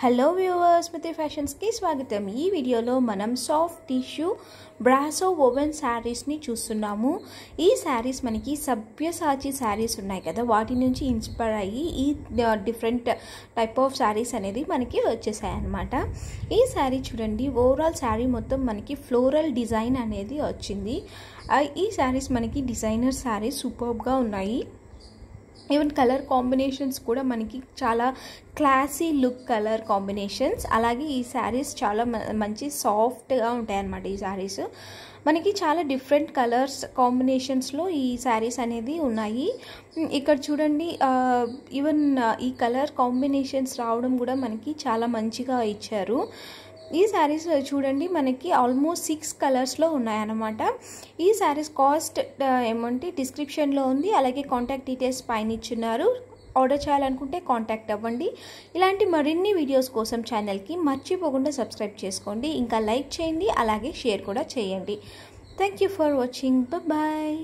hello viewers స్మృతి ఫ్యాషన్స్కి స్వాగతం ఈ వీడియోలో మనం సాఫ్ట్ టిష్యూ బ్రాసో ఓవెన్ శారీస్ని చూస్తున్నాము ఈ శారీస్ మనకి సభ్యసాచి శారీస్ ఉన్నాయి కదా వాటి నుంచి ఇన్స్పైర్ అయ్యి ఈ డిఫరెంట్ టైప్ ఆఫ్ శారీస్ అనేది మనకి వచ్చేసాయి అనమాట ఈ శారీ చూడండి ఓవరాల్ శారీ మొత్తం మనకి ఫ్లోరల్ డిజైన్ అనేది వచ్చింది ఈ శారీస్ మనకి డిజైనర్ శారీస్ సూపర్గా ఉన్నాయి ఈవెన్ కలర్ కాంబినేషన్స్ కూడా మనకి చాలా క్లాసీ లుక్ కలర్ కాంబినేషన్స్ అలాగే ఈ శారీస్ చాలా మంచి సాఫ్ట్గా ఉంటాయి అన్నమాట ఈ శారీస్ మనకి చాలా డిఫరెంట్ కలర్స్ కాంబినేషన్స్లో ఈ శారీస్ అనేది ఉన్నాయి ఇక్కడ చూడండి ఈవెన్ ఈ కలర్ కాంబినేషన్స్ రావడం కూడా మనకి చాలా మంచిగా ఇచ్చారు ఈ శారీస్ చూడండి మనకి ఆల్మోస్ట్ సిక్స్ కలర్స్లో ఉన్నాయన్నమాట ఈ శారీస్ కాస్ట్ ఏమంటే డిస్క్రిప్షన్లో ఉంది అలాగే కాంటాక్ట్ డీటెయిల్స్ పైన ఇచ్చున్నారు ఆర్డర్ చేయాలనుకుంటే కాంటాక్ట్ అవ్వండి ఇలాంటి మరిన్ని వీడియోస్ కోసం ఛానల్కి మర్చిపోకుండా సబ్స్క్రైబ్ చేసుకోండి ఇంకా లైక్ చేయండి అలాగే షేర్ కూడా చేయండి thank you for watching bye